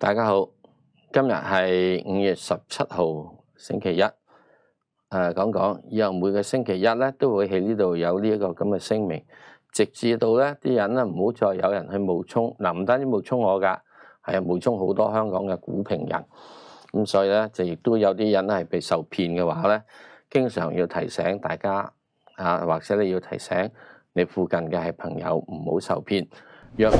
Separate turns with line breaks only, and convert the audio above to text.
大家好，今日系五月十七号星期一，诶讲讲，以后每个星期一咧都会喺呢度有呢一个咁嘅声明，直至到咧啲人咧唔好再有人去冒充，嗱唔单止冒充我噶，系啊冒充好多香港嘅股评人，咁所以咧就亦都有啲人咧系被受骗嘅话咧，经常要提醒大家，啊或者你要提醒你附近嘅系朋友唔好受骗，若。